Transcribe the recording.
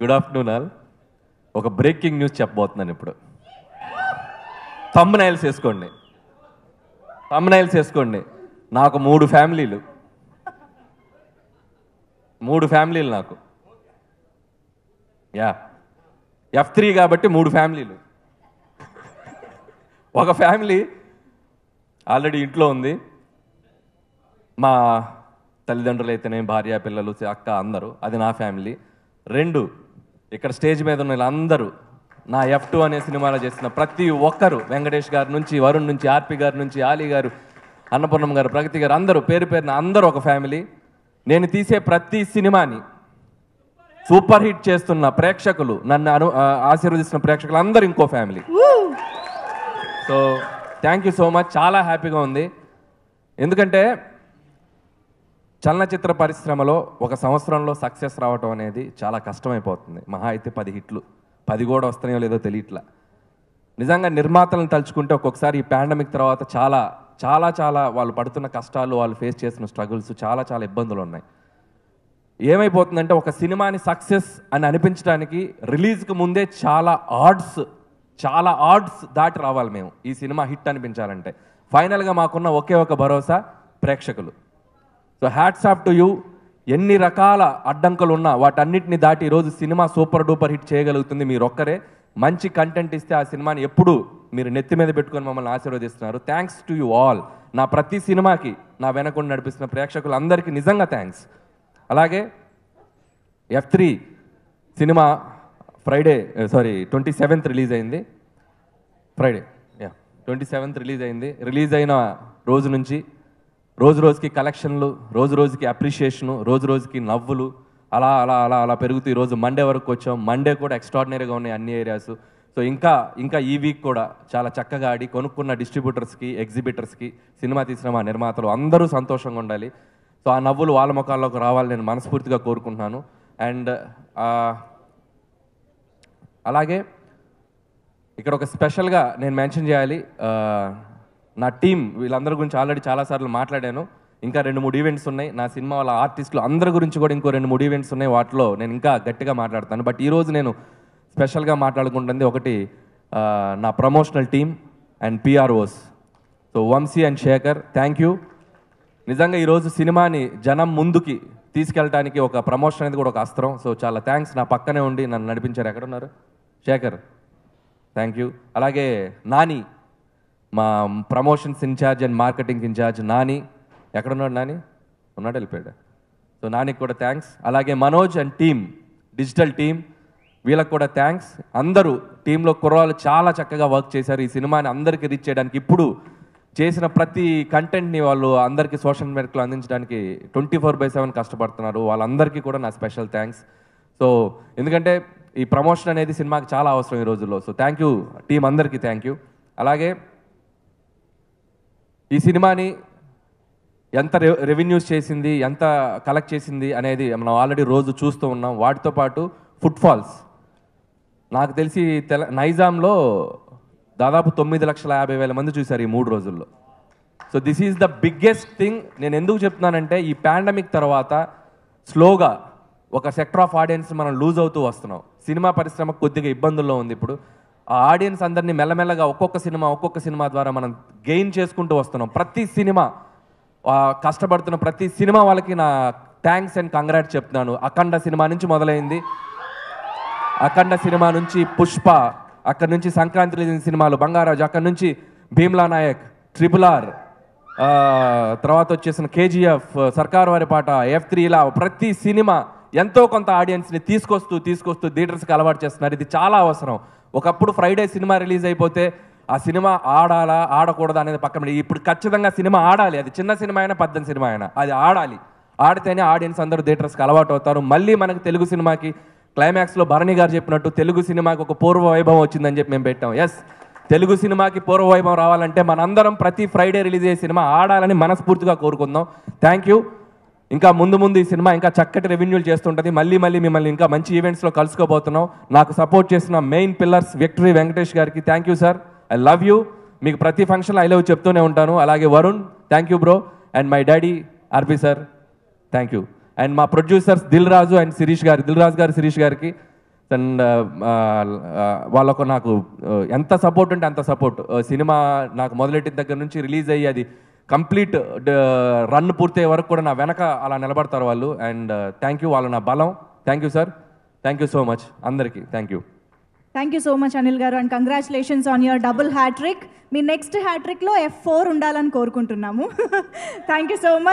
good afternoon all ఒక breaking news చెప్పబోతున్నాను ఇప్పుడు తమ్మునైల్స్ వేసుకోండి తమ్మునైల్స్ వేసుకోండి నాకు మూడు ఫ్యామిలీలు మూడు ఫ్యామిలీలు నాకు యా ఎఫ్ త్రీ కాబట్టి మూడు ఫ్యామిలీలు ఒక ఫ్యామిలీ ఆల్రెడీ ఇంట్లో ఉంది మా తల్లిదండ్రులు అయితేనే భార్య పిల్లలు అక్క అందరూ అది నా ఫ్యామిలీ రెండు ఇక్కడ స్టేజ్ మీద ఉన్న అందరూ నా ఎఫ్ టూ అనే సినిమాలో చేసిన ప్రతి ఒక్కరు వెంకటేష్ గారి నుంచి వరుణ్ నుంచి ఆర్పి గారి నుంచి ఆలీ గారు అన్నపూర్ణం గారు ప్రగతి గారు అందరూ పేరు పేరున అందరూ ఒక ఫ్యామిలీ నేను తీసే ప్రతి సినిమాని సూపర్ హిట్ చేస్తున్న ప్రేక్షకులు నన్ను అను ఆశీర్వదిస్తున్న ప్రేక్షకులు అందరూ ఇంకో family so thank you so much చాలా హ్యాపీగా ఉంది ఎందుకంటే చలనచిత్ర పరిశ్రమలో ఒక సంవత్సరంలో సక్సెస్ రావటం అనేది చాలా కష్టమైపోతుంది మహా అయితే పది హిట్లు పది కూడా వస్తాయో లేదో తెలియట్లా నిజంగా నిర్మాతలను తలుచుకుంటే ఒక్కొక్కసారి ఈ పాండమిక్ తర్వాత చాలా చాలా చాలా వాళ్ళు పడుతున్న కష్టాలు వాళ్ళు ఫేస్ చేసిన స్ట్రగుల్స్ చాలా చాలా ఇబ్బందులు ఉన్నాయి ఏమైపోతుందంటే ఒక సినిమాని సక్సెస్ అని అనిపించడానికి రిలీజ్కి ముందే చాలా ఆర్డ్స్ చాలా ఆర్డ్స్ దాటి రావాలి మేము ఈ సినిమా హిట్ అనిపించాలంటే ఫైనల్గా మాకున్న ఒకే ఒక భరోసా ప్రేక్షకులు so hats off to you ఎన్ని రకాల అడ్డంకులు ఉన్నా వాటన్నిటిని దాటి ఈరోజు సినిమా సూపర్ డూపర్ హిట్ చేయగలుగుతుంది మీరొక్కరే మంచి కంటెంట్ ఇస్తే ఆ సినిమాని ఎప్పుడు మీరు నెత్తి మీద పెట్టుకొని మమ్మల్ని ఆశీర్వదిస్తున్నారు థ్యాంక్స్ టు యూ ఆల్ నా ప్రతి సినిమాకి నా వెనకుండా నడిపిస్తున్న ప్రేక్షకులందరికీ నిజంగా థ్యాంక్స్ అలాగే F three cinema Friday sorry twenty seventh release అయింది Friday yeah twenty seventh release అయింది రిలీజ్ అయిన రోజు నుంచి రోజు రోజుకి కలెక్షన్లు రోజు రోజుకి అప్రిషియేషను రోజు రోజుకి నవ్వులు అలా అలా అలా అలా పెరుగుతూ ఈరోజు మండే వరకు వచ్చాం మండే కూడా ఎక్స్ట్రాడినరీగా ఉన్నాయి అన్ని ఏరియాస్ సో ఇంకా ఇంకా ఈ వీక్ కూడా చాలా చక్కగా ఆడి కొనుక్కున్న డిస్ట్రిబ్యూటర్స్కి ఎగ్జిబిటర్స్కి సినిమా తీసిన మా నిర్మాతలు అందరూ సంతోషంగా ఉండాలి సో ఆ నవ్వులు వాళ్ళ ముఖాల్లోకి రావాలని నేను మనస్ఫూర్తిగా కోరుకుంటున్నాను అండ్ అలాగే ఇక్కడ ఒక స్పెషల్గా నేను మెన్షన్ చేయాలి నా టీం వీళ్ళందరి గురించి ఆల్రెడీ చాలాసార్లు మాట్లాడాను ఇంకా రెండు మూడు ఈవెంట్స్ ఉన్నాయి నా సినిమా వాళ్ళ ఆర్టిస్టులు అందరి గురించి కూడా ఇంకో రెండు మూడు ఈవెంట్స్ ఉన్నాయి వాటిలో నేను ఇంకా గట్టిగా మాట్లాడతాను బట్ ఈరోజు నేను స్పెషల్గా మాట్లాడుకుంటుంది ఒకటి నా promotional team and PROs so Vamsi and Shekhar thank you నిజంగా ఈరోజు సినిమాని జనం ముందుకి తీసుకెళ్ళడానికి ఒక ప్రమోషన్ అనేది కూడా ఒక అస్త్రం సో చాలా థ్యాంక్స్ నా పక్కనే ఉండి నన్ను నడిపించారు ఎక్కడున్నారు శేఖర్ థ్యాంక్ యూ అలాగే నాని మా promotions incharge and marketing incharge Nani ఎక్కడున్నాడు నాని ఉన్నాడు వెళ్ళిపోయాడు సో నానికి కూడా థ్యాంక్స్ అలాగే Manoj and team digital team వీళ్ళకి కూడా థ్యాంక్స్ అందరూ టీంలో కుర్రాలు చాలా చక్కగా వర్క్ చేశారు ఈ సినిమాని అందరికీ రీచ్ చేయడానికి ఇప్పుడు చేసిన ప్రతి కంటెంట్ని వాళ్ళు అందరికీ సోషల్ మీడియాలో అందించడానికి ట్వంటీ ఫోర్ బై సెవెన్ కష్టపడుతున్నారు వాళ్ళందరికీ కూడా నా స్పెషల్ థ్యాంక్స్ సో ఎందుకంటే ఈ ప్రమోషన్ అనేది సినిమాకి చాలా అవసరం ఈ రోజుల్లో సో థ్యాంక్ యూ టీం అందరికీ థ్యాంక్ యూ అలాగే ఈ సినిమాని ఎంత రెవెన్యూస్ చేసింది ఎంత కలెక్ట్ చేసింది అనేది మనం ఆల్రెడీ రోజు చూస్తూ ఉన్నాం వాటితో పాటు ఫుట్ ఫాల్స్ నాకు తెలిసి తెల నైజాంలో దాదాపు తొమ్మిది లక్షల యాభై వేల మంది చూశారు ఈ మూడు రోజుల్లో so this is the biggest thing నేను ఎందుకు చెప్తున్నానంటే ఈ పాండమిక్ తర్వాత స్లోగా ఒక సెక్టర్ ఆఫ్ ఆడియన్స్ మనం లూజ్ అవుతూ వస్తున్నాం సినిమా పరిశ్రమ కొద్దిగా ఇబ్బందుల్లో ఉంది ఇప్పుడు ఆ ఆడియన్స్ అందరినీ మెల్లమెల్లగా ఒక్కొక్క సినిమా ఒక్కొక్క సినిమా ద్వారా మనం గెయిన్ చేసుకుంటూ వస్తున్నాం ప్రతి సినిమా కష్టపడుతున్న ప్రతి సినిమా వాళ్ళకి నా థ్యాంక్స్ అండ్ కంగ్రాట్స్ చెప్తున్నాను అఖండ సినిమా నుంచి మొదలైంది అఖండ సినిమా నుంచి పుష్ప అక్కడి నుంచి సంక్రాంతి సినిమాలు బంగారాజు అక్కడి నుంచి భీమ్లా నాయక్ ట్రిపుల్ ఆర్ తర్వాత వచ్చేసిన కేజీఎఫ్ సర్కార్ వారి పాట ఎఫ్ త్రీ ఇలా ప్రతి సినిమా ఎంతో కొంత ఆడియన్స్ని తీసుకొస్తూ తీసుకొస్తూ థియేటర్స్కి అలవాటు చేస్తున్నారు ఇది చాలా అవసరం ఒకప్పుడు ఫ్రైడే సినిమా రిలీజ్ అయిపోతే ఆ సినిమా ఆడాలా ఆడకూడదా అనేది పక్కన ఇప్పుడు ఖచ్చితంగా సినిమా ఆడాలి అది చిన్న సినిమా అయినా పెద్ద సినిమా అయినా అది ఆడాలి ఆడితేనే ఆడియన్స్ అందరూ థియేటర్స్కి అలవాటు అవుతారు మళ్ళీ మనకు తెలుగు సినిమాకి క్లైమాక్స్లో భరణి గారు చెప్పినట్టు తెలుగు సినిమాకి ఒక పూర్వ వైభవం వచ్చిందని చెప్పి మేము పెట్టాం ఎస్ తెలుగు సినిమాకి పూర్వ వైభవం రావాలంటే మనందరం ప్రతి ఫ్రైడే రిలీజ్ అయ్యే సినిమా ఆడాలని మనస్ఫూర్తిగా కోరుకుందాం థ్యాంక్ యూ ఇంకా ముందు ముందు ఈ సినిమా ఇంకా చక్కటి రెవెన్యూలు చేస్తుంటుంది మళ్ళీ మళ్ళీ మిమ్మల్ని ఇంకా మంచి ఈవెంట్స్లో కలుసుకోబోతున్నాం నాకు సపోర్ట్ చేసిన మెయిన్ పిల్లర్స్ విక్టరీ వెంకటేష్ గారికి thank you sir I love you మీకు ప్రతి ఫంక్షన్ ఐ లవ్ చెప్తూనే ఉంటాను అలాగే Varun thank you bro and my daddy RP sir thank you and మా ప్రొడ్యూసర్స్ దిల్ రాజు అండ్ శిరీష్ గారు దిల్ రాజు గారు శిరీష్ గారికి అండ్ uh, uh, uh, వాళ్ళకు నాకు ఎంత సపోర్ట్ ఉంటే అంత సపోర్ట్ సినిమా నాకు మొదలెట్టిన దగ్గర నుంచి రిలీజ్ అయ్యి అది కంప్లీట్ రన్ పూర్తయ్యే వరకు కూడా నా వెనక అలా నిలబడతారు వాళ్ళు అండ్ థ్యాంక్ యూ వాళ్ళు నా బలం thank you sir thank you so much అందరికీ thank you thank you so much Anil గారు and congratulations on your double hattrick మీ నెక్స్ట్ హ్యాట్రిక్లో ఎఫ్ ఫోర్ ఉండాలని కోరుకుంటున్నాము థ్యాంక్ యూ సో మచ్